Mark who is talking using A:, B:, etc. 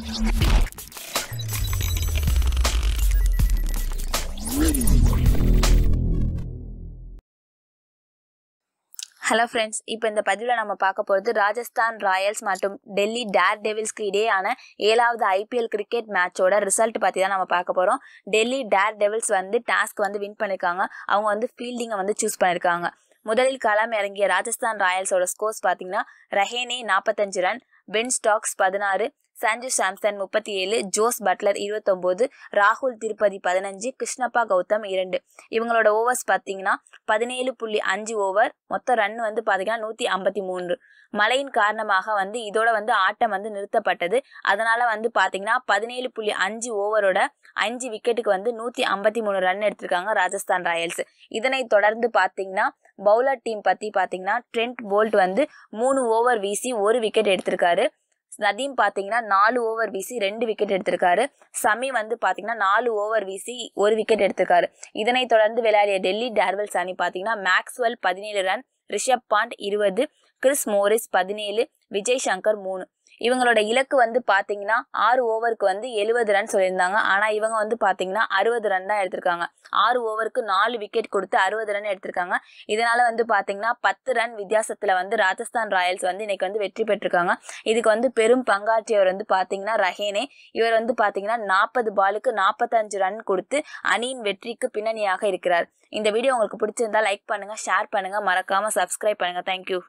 A: hello friends இப்போ இந்த பதிவில் நம்ம பார்க்க போகிறது ராஜஸ்தான் ராயல்ஸ் மற்றும் டெல்லி டேர் டெவில்ஸ்க்கு இடையேயான ஏழாவது ஐபிஎல் கிரிக்கெட் மேட்சோட ரிசல்ட் பற்றி தான் நம்ம பார்க்க போகிறோம் டெல்லி டேர் டெவில்ஸ் வந்து டாஸ்க் வந்து வின் பண்ணியிருக்காங்க அவங்க வந்து ஃபீல்டிங்கை வந்து சூஸ் பண்ணியிருக்காங்க முதலில் களம் இறங்கிய ராஜஸ்தான் ராயல்ஸோட ஸ்கோர்ஸ் பார்த்தீங்கன்னா ரஹேனே நாற்பத்தஞ்சு ரன் பென் ஸ்டாக்ஸ் பதினாறு சஞ்சு சாம்சன் முப்பத்தி ஏழு ஜோஸ் பட்லர் இருபத்தொம்போது ராகுல் திருப்பதி பதினஞ்சு கிருஷ்ணப்பா கௌதம் இரண்டு இவங்களோட ஓவர்ஸ் பார்த்தீங்கன்னா பதினேழு புள்ளி அஞ்சு ஓவர் மொத்த ரன் வந்து பார்த்தீங்கன்னா நூற்றி ஐம்பத்தி மூன்று மழையின் காரணமாக வந்து இதோட வந்து ஆட்டம் வந்து நிறுத்தப்பட்டது அதனால வந்து பார்த்தீங்கன்னா பதினேழு புள்ளி அஞ்சு ஓவரோட அஞ்சு விக்கெட்டுக்கு வந்து நூற்றி ஐம்பத்தி மூணு ரன் எடுத்திருக்காங்க ராஜஸ்தான் ராயல்ஸ் இதனை தொடர்ந்து பார்த்தீங்கன்னா பவுலர் டீம் பற்றி பார்த்தீங்கன்னா ட்ரெண்ட் போல்ட் வந்து மூணு ஓவர் வீசி ஒரு விக்கெட் எடுத்திருக்காரு நதீம் பார்த்தீங்கன்னா நாலு ஓவர் வீசி ரெண்டு விக்கெட் எடுத்திருக்காரு சமி வந்து பார்த்தீங்கன்னா நாலு ஓவர் வீசி ஒரு விக்கெட் எடுத்திருக்காரு இதனைத் தொடர்ந்து விளையாடிய டெல்லி டேர்வல்ஸ் அணி பார்த்தீங்கன்னா மேக்ஸ்வெல் பதினேழு ரன் ரிஷப் பாண்ட் இருபது கிறிஸ் மோரிஸ் பதினேழு விஜய் சங்கர் மூணு இவங்களோட இலக்கு வந்து பார்த்தீங்கன்னா ஆறு ஓவருக்கு வந்து எழுபது ரன் சொல்லியிருந்தாங்க ஆனால் இவங்க வந்து பார்த்தீங்கன்னா அறுபது ரன் தான் எடுத்திருக்காங்க ஆறு ஓவருக்கு நாலு விக்கெட் கொடுத்து அறுபது ரன் எடுத்திருக்காங்க இதனால் வந்து பார்த்தீங்கன்னா பத்து ரன் வித்தியாசத்தில் வந்து ராஜஸ்தான் ராயல்ஸ் வந்து இன்னைக்கு வந்து வெற்றி பெற்றிருக்காங்க இதுக்கு வந்து பெரும் பங்காற்றியவர் வந்து பார்த்தீங்கன்னா ரஹேனே இவர் வந்து பார்த்தீங்கன்னா நாற்பது பாலுக்கு நாற்பத்தஞ்சு ரன் கொடுத்து அணியின் வெற்றிக்கு பின்னணியாக இருக்கிறார் இந்த வீடியோ உங்களுக்கு பிடிச்சிருந்தா லைக் பண்ணுங்கள் ஷேர் பண்ணுங்கள் மறக்காமல் சப்ஸ்கிரைப் பண்ணுங்கள் தேங்க்யூ